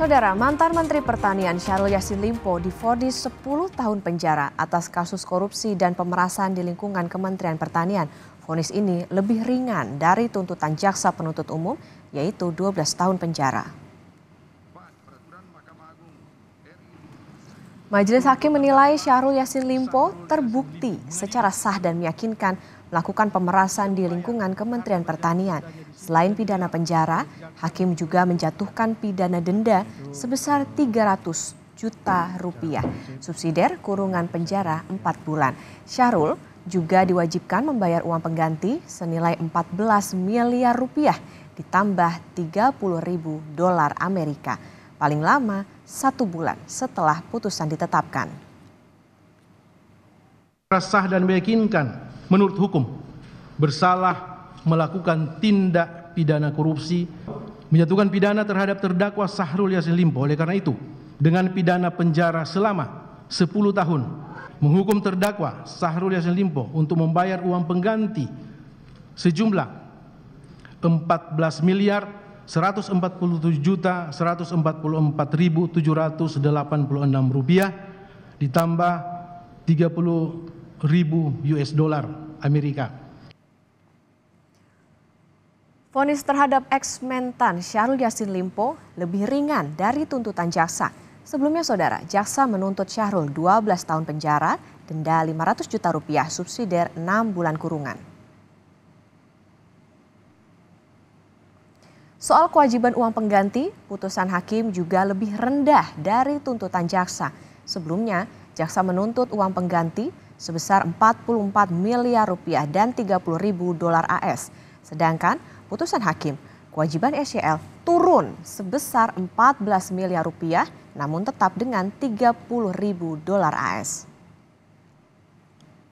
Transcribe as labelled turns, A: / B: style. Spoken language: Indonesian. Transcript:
A: Saudara, mantan Menteri Pertanian Syahrul Yassin Limpo difonis 10 tahun penjara atas kasus korupsi dan pemerasan di lingkungan Kementerian Pertanian. Fonis ini lebih ringan dari tuntutan jaksa penuntut umum, yaitu 12 tahun penjara. Majelis Hakim menilai Syahrul Yassin Limpo terbukti secara sah dan meyakinkan melakukan pemerasan di lingkungan Kementerian Pertanian. Selain pidana penjara, hakim juga menjatuhkan pidana denda sebesar 300 juta rupiah, subsidiar kurungan penjara 4 bulan. Syahrul juga diwajibkan membayar uang pengganti senilai 14 miliar rupiah ditambah 30 ribu dolar Amerika. Paling lama satu bulan setelah putusan ditetapkan.
B: Resah dan meyakinkan menurut hukum bersalah melakukan tindak pidana korupsi menjatuhkan pidana terhadap terdakwa Sahrul Yassin Limpo oleh karena itu dengan pidana penjara selama 10 tahun menghukum terdakwa Sahrul Yassin Limpo untuk membayar uang pengganti sejumlah 14 miliar 147 juta empat ribu enam rupiah ditambah 30 ribu US dollar Amerika.
A: Fonis terhadap ex-mentan Syahrul Yassin Limpo lebih ringan dari tuntutan jaksa. Sebelumnya saudara, jaksa menuntut Syahrul 12 tahun penjara, denda 500 juta rupiah, subsidi 6 bulan kurungan. Soal kewajiban uang pengganti, putusan hakim juga lebih rendah dari tuntutan jaksa. Sebelumnya, jaksa menuntut uang pengganti sebesar 44 miliar rupiah dan 30 ribu dolar AS. Sedangkan putusan hakim, kewajiban SCL turun sebesar 14 miliar rupiah namun tetap dengan 30 ribu dolar AS.